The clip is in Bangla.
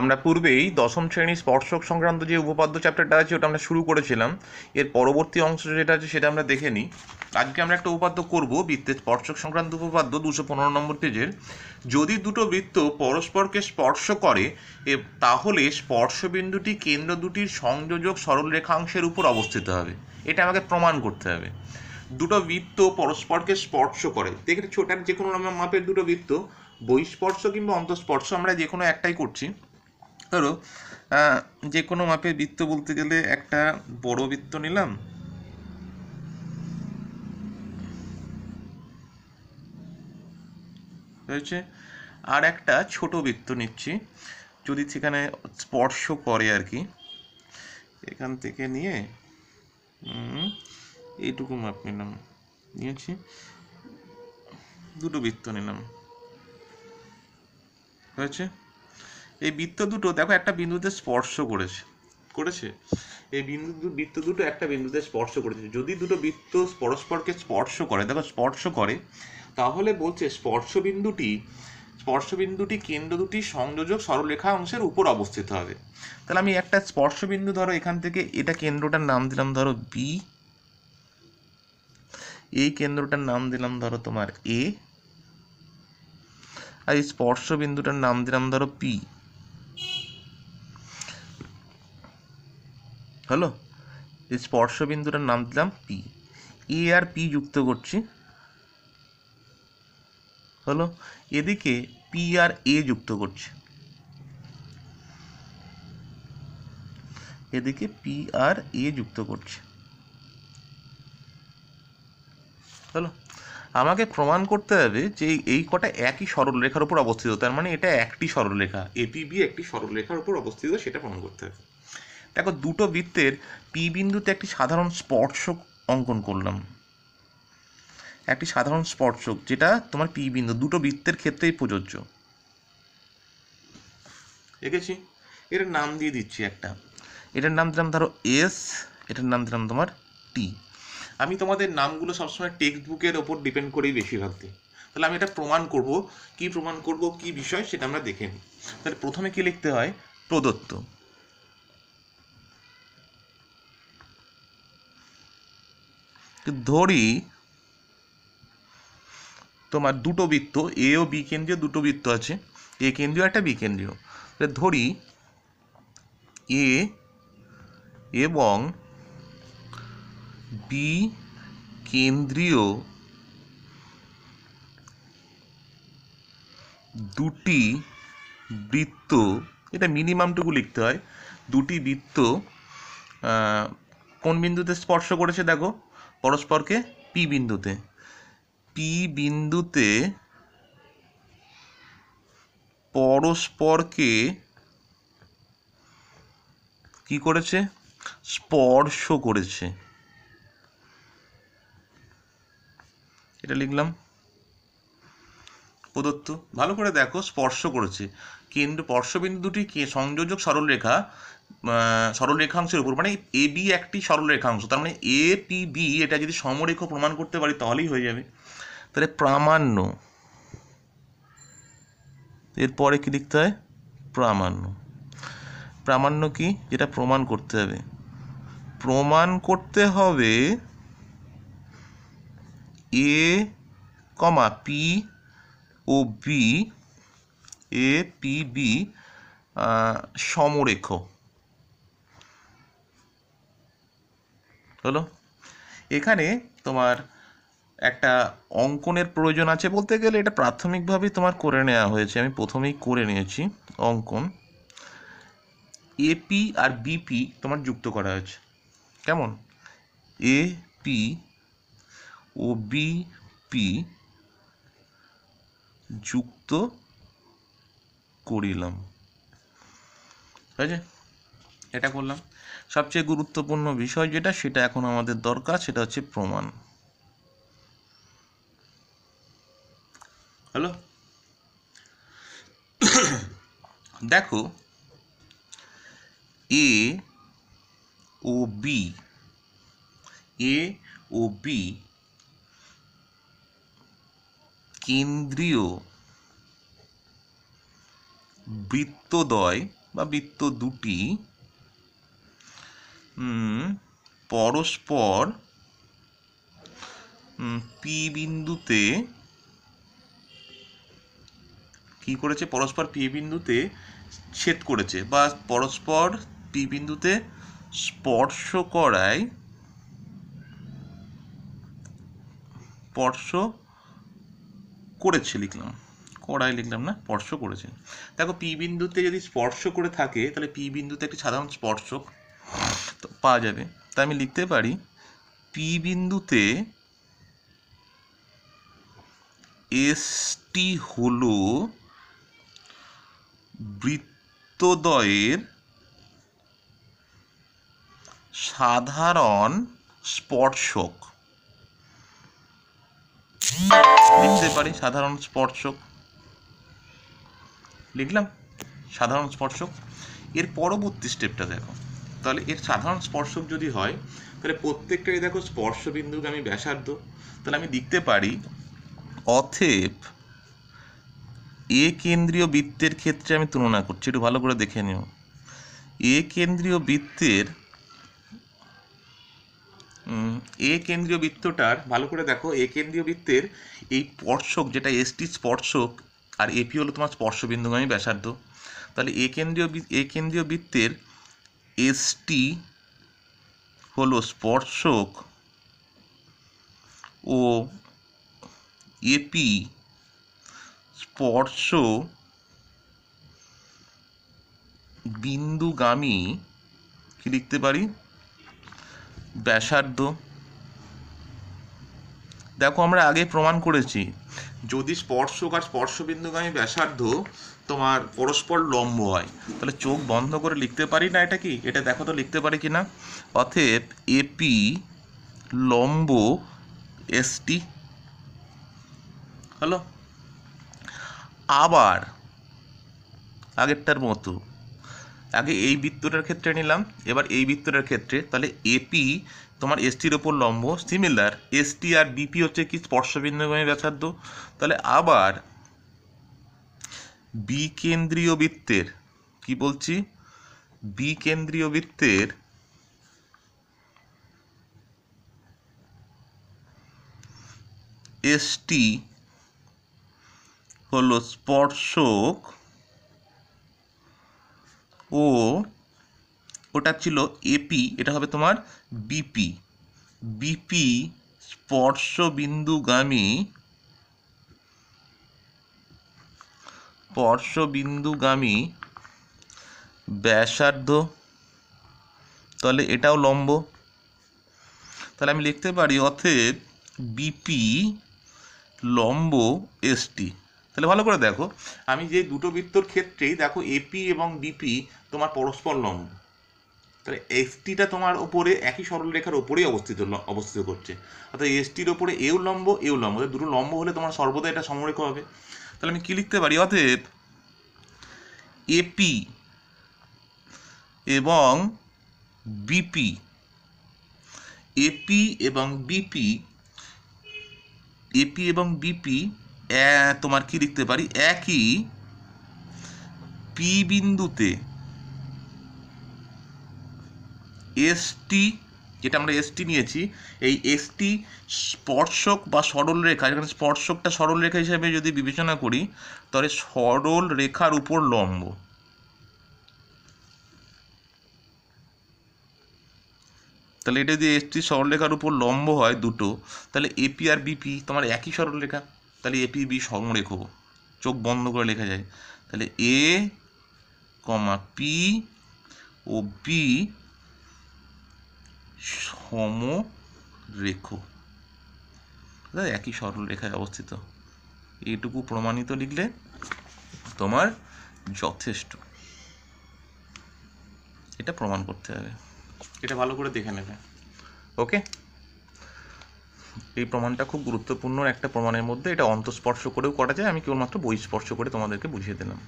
আমরা পূর্বেই দশম শ্রেণীর স্পর্শক সংক্রান্ত যে উপপাদ্য চ্যাপ্টারটা আছে ওটা আমরা শুরু করেছিলাম এর পরবর্তী অংশ যেটা আছে সেটা আমরা দেখে নিই আজকে আমরা একটা উপপাদ্য করব বৃত্তের স্পর্শক সংক্রান্ত উপপাদ্য দুশো পনেরো নম্বর পেজের যদি দুটো বৃত্ত পরস্পরকে স্পর্শ করে তাহলে স্পর্শবিন্দুটি কেন্দ্র দুটির সংযোজক সরলরেখাংশের উপর অবস্থিত হবে এটা আমাকে প্রমাণ করতে হবে দুটো বৃত্ত পরস্পরকে স্পর্শ করে দেখে ছোটার যে কোনো মাপের দুটো বৃত্ত বহিঃস্পর্শ কিংবা অন্তঃস্পর্শ আমরা যে কোনো একটাই করছি ধরো যে কোনো মাপের বৃত্ত বলতে গেলে একটা বড় বৃত্ত নিলাম হয়েছে আর একটা ছোট বৃত্ত নিচ্ছি যদি সেখানে স্পর্শ করে আর কি এখান থেকে নিয়ে এইটুকু মাপ নিলাম নিয়েছি দুটো বৃত্ত নিলাম হয়েছে এই বৃত্ত দুটো দেখো একটা বিন্দুতে স্পর্শ করেছে করেছে এই বিন্দু বৃত্ত দুটো একটা বিন্দুতে স্পর্শ করেছে যদি দুটো বৃত্ত পরস্পরকে স্পর্শ করে দেখো স্পর্শ করে তাহলে বলছে স্পর্শ স্পর্শ স্পর্শবিন্দুটি কেন্দ্র দুটি সংযোজক সরলরেখা অংশের উপর অবস্থিত হবে তাহলে আমি একটা স্পর্শবিন্দু ধরো এখান থেকে এটা কেন্দ্রটার নাম দিলাম ধরো বি এই কেন্দ্রটার নাম দিলাম ধরো তোমার এ আর এই স্পর্শবিন্দুটার নাম দিলাম ধরো পি হ্যালো এই স্পর্শবিন্দুটার নাম দিলাম পি এ আর পি যুক্ত করছি হ্যালো এদিকে পি আর এ যুক্ত করছি এদিকে পি আর এ যুক্ত করছে হ্যালো আমাকে প্রমাণ করতে হবে যে এই কটা একই সরলরেখার উপর অবস্থিত তার মানে এটা একটি সরলরেখা এপিবি একটি সরলরেখার উপর অবস্থিত সেটা প্রমাণ করতে হবে দেখো দুটো বৃত্তের পি বিন্দুতে একটি সাধারণ স্পর্শক অঙ্কন করলাম একটি সাধারণ স্পর্শক যেটা তোমার পি বিন্দু দুটো বৃত্তের ক্ষেত্রেই প্রযোজ্য এঁকেছি এটার নাম দিয়ে দিচ্ছি একটা এটার নাম দিলাম ধরো এস এটার নাম দিলাম তোমার টি আমি তোমাদের নামগুলো সবসময় টেক্সট বুকের ওপর ডিপেন্ড করেই বেশিরভাগ দিই তাহলে আমি এটা প্রমাণ করব কি প্রমাণ করব কি বিষয় সেটা আমরা দেখে নিই তাহলে প্রথমে কি লিখতে হয় প্রদত্ত ধরি তোমার দুটো বৃত্ত এ ও বি কেন্দ্রীয় দুটো বৃত্ত আছে এ কেন্দ্রীয় একটা বি কেন্দ্রীয় ধরি এ এবং বি কেন্দ্রীয় দুটি বৃত্ত এটা মিনিমামটুকু লিখতে হয় দুটি বৃত্ত কোন বিন্দুতে স্পর্শ করেছে দেখো পরস্পরকে পি বিন্দুতে পি বিন্দুতে পরস্পরকে কি করেছে স্পর্শ করেছে এটা লিখলাম প্রদত্ত ভালো করে দেখো স্পর্শ করেছে কেন্দ্র স্পর্শবিন্দু দুটি সংযোজক সরলরেখা রেখাংশের উপর মানে এ বি একটি সরল রেখাংশ তার মানে এ পি বি এটা যদি সমরেখ প্রমাণ করতে পারি তাহলেই হয়ে যাবে তাহলে প্রামাণ্য এরপরে কি লিখতে হয় প্রামাণ্য প্রামাণ্য কি যেটা প্রমাণ করতে হবে প্রমাণ করতে হবে এ কমা পি ও বি এ পি বি সমরেখ হলো এখানে তোমার একটা অঙ্কনের প্রয়োজন আছে বলতে গেলে এটা প্রাথমিকভাবেই তোমার করে নেওয়া হয়েছে আমি প্রথমেই করে নিয়েছি অঙ্কন এপি আর বিপি তোমার যুক্ত করা হয়েছে কেমন এপি ও বিপি যুক্ত করিলাম ঠিক আছে এটা করলাম সবচেয়ে গুরুত্বপূর্ণ বিষয় যেটা সেটা এখন আমাদের দরকার সেটা হচ্ছে প্রমাণ হ্যালো দেখো এ ও বি এ ও বি কেন্দ্রীয় বৃত্তদ্বয় বা বৃত্ত দুটি পরস্পর পি বিন্দুতে কি করেছে পরস্পর পি বিন্দুতে ছেদ করেছে বা পরস্পর পি বিন্দুতে স্পর্শ করায় স্পর্শ করেছে লিখলাম করায় লিখলাম না স্পর্শ করেছে দেখো পি বিন্দুতে যদি স্পর্শ করে থাকে তাহলে পি বিন্দুতে একটি সাধারণ স্পর্শক পাওয়া যাবে তাই আমি লিখতে পারি পি বিন্দুতে এসটি হল বৃত্তদয়ের সাধারণ স্পর্শক লিখতে পারি সাধারণ স্পর্শক লিখলাম সাধারণ স্পর্শক এর পরবর্তী স্টেপটা দেখো তাহলে এর সাধারণ স্পর্শক যদি হয় তাহলে প্রত্যেকটাই দেখো স্পর্শবিন্দুকে আমি ব্যাসার্ধ তাহলে আমি লিখতে পারি অথেপ এ কেন্দ্রীয় বৃত্তের ক্ষেত্রে আমি তুলনা করছি একটু ভালো করে দেখে নিও এ কেন্দ্রীয় বৃত্তের এ কেন্দ্রীয় বৃত্তটার ভালো করে দেখো এ কেন্দ্রীয় বৃত্তের এই স্পর্শক যেটা এসটি স্পর্শক আর এপি হলো তোমার স্পর্শবিন্দুগামী ব্যাসার্ধ তাহলে এ কেন্দ্রীয় এ কেন্দ্রীয় বৃত্তের এসটি হলো স্পর্শক ও এপি স্পর্শ বিন্দুগামী কি লিখতে পারি ব্যাসার্ধ দেখো আমরা আগে প্রমাণ করেছি যদি স্পর্শক আর স্পর্শবিন্দুগামী ব্যাসার্ধ তোমার পরস্পর লম্ব হয় তাহলে চোখ বন্ধ করে লিখতে পারি না এটা কি এটা দেখো তো লিখতে পারি কি না অথেব এপি লম্ব এসটি হ্যালো আবার আগেরটার মতো আগে এই বৃত্তটার ক্ষেত্রে নিলাম এবার এই বৃত্তটার ক্ষেত্রে তাহলে এপি তোমার এসটির ওপর লম্ব সিমিলার এসটি আর বিপি হচ্ছে কি স্পর্শবিন্দুগামী ব্যাসার্ধ তাহলে আবার বিকেন্দ্রীয় বৃত্তের কি বলছি বিকেন্দ্রীয় বৃত্তের এসটি হলো স্পর্শক ও ওটা ছিল এপি এটা হবে তোমার বিপি বিপি স্পর্শবিন্দুগামী স্পর্শবিন্দুগামী ব্যাসার্ধ তাহলে এটাও লম্ব তাহলে আমি লিখতে পারি অথেব বিপি লম্ব এসটি তাহলে ভালো করে দেখো আমি যে দুটো বৃত্তর ক্ষেত্রেই দেখো এপি এবং ডিপি তোমার পরস্পর লম্ব তাহলে এসটিটা তোমার ওপরে একই সরলরেখার ওপরেই অবস্থিত অবস্থিত করছে অর্থাৎ এসটির ওপরে এও লম্ব এও লম্ব দুটো লম্ব হলে তোমার সর্বদা এটা সমরেখ হবে তাহলে আমি কী লিখতে পারি অতএব এপি এবং বিপি এপি এবং বিপি এপি এবং বিপি তোমার কি লিখতে পারি একই পি বিন্দুতে এসটি যেটা আমরা এসটি নিয়েছি এই এসটি স্পর্শক বা সরল রেখা যেখানে স্পর্শকটা সরল রেখা হিসেবে যদি বিবেচনা করি তাহলে সরল রেখার উপর লম্ব তাহলে এটা যদি এসটি সরলরেখার উপর লম্ব হয় দুটো তাহলে এপি আর বিপি তোমার একই সরলরেখা তাহলে এ পি বি রেখব চোখ বন্ধ করে লেখা যায় তাহলে এ কমা পি ও বি সম রেখ একই সরলরেখায় অবস্থিত এটুকু প্রমাণিত লিখলে তোমার যথেষ্ট এটা প্রমাণ করতে হবে এটা ভালো করে দেখে নেবে ওকে এই প্রমাণটা খুব গুরুত্বপূর্ণ একটা প্রমাণের মধ্যে এটা অন্তঃস্পর্শ করেও করা যায় আমি কেবলমাত্র বহিঃস্পর্শ করে তোমাদেরকে বুঝিয়ে দিলাম